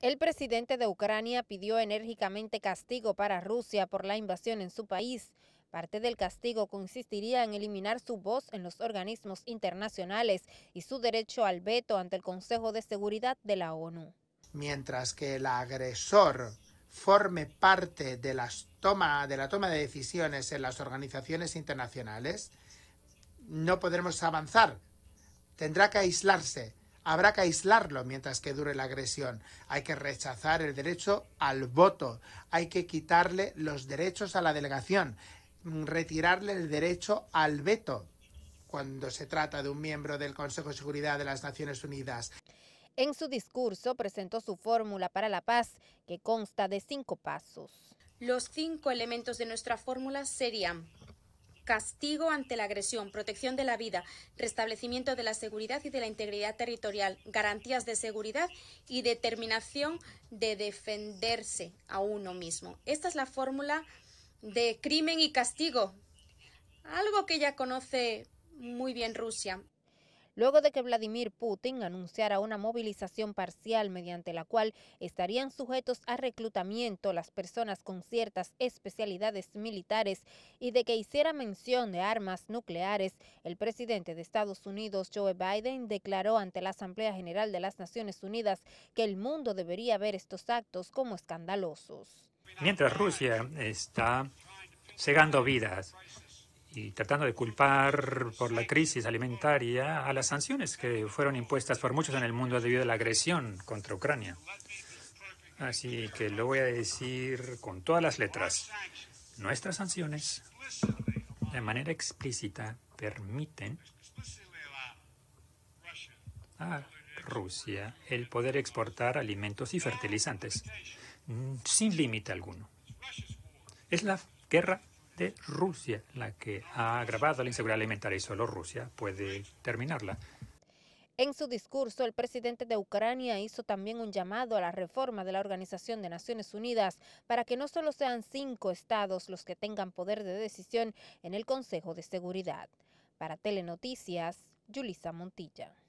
El presidente de Ucrania pidió enérgicamente castigo para Rusia por la invasión en su país. Parte del castigo consistiría en eliminar su voz en los organismos internacionales y su derecho al veto ante el Consejo de Seguridad de la ONU. Mientras que el agresor forme parte de, las toma, de la toma de decisiones en las organizaciones internacionales, no podremos avanzar. Tendrá que aislarse, Habrá que aislarlo mientras que dure la agresión. Hay que rechazar el derecho al voto. Hay que quitarle los derechos a la delegación. Mm, retirarle el derecho al veto cuando se trata de un miembro del Consejo de Seguridad de las Naciones Unidas. En su discurso presentó su fórmula para la paz, que consta de cinco pasos. Los cinco elementos de nuestra fórmula serían castigo ante la agresión, protección de la vida, restablecimiento de la seguridad y de la integridad territorial, garantías de seguridad y determinación de defenderse a uno mismo. Esta es la fórmula de crimen y castigo, algo que ya conoce muy bien Rusia luego de que Vladimir Putin anunciara una movilización parcial mediante la cual estarían sujetos a reclutamiento las personas con ciertas especialidades militares y de que hiciera mención de armas nucleares, el presidente de Estados Unidos, Joe Biden, declaró ante la Asamblea General de las Naciones Unidas que el mundo debería ver estos actos como escandalosos. Mientras Rusia está cegando vidas, y tratando de culpar por la crisis alimentaria a las sanciones que fueron impuestas por muchos en el mundo debido a la agresión contra Ucrania. Así que lo voy a decir con todas las letras. Nuestras sanciones, de manera explícita, permiten a Rusia el poder exportar alimentos y fertilizantes mm, sin límite alguno. Es la guerra de Rusia la que ha agravado la inseguridad alimentaria y solo Rusia puede terminarla. En su discurso, el presidente de Ucrania hizo también un llamado a la reforma de la Organización de Naciones Unidas para que no solo sean cinco estados los que tengan poder de decisión en el Consejo de Seguridad. Para Telenoticias, Yulisa Montilla.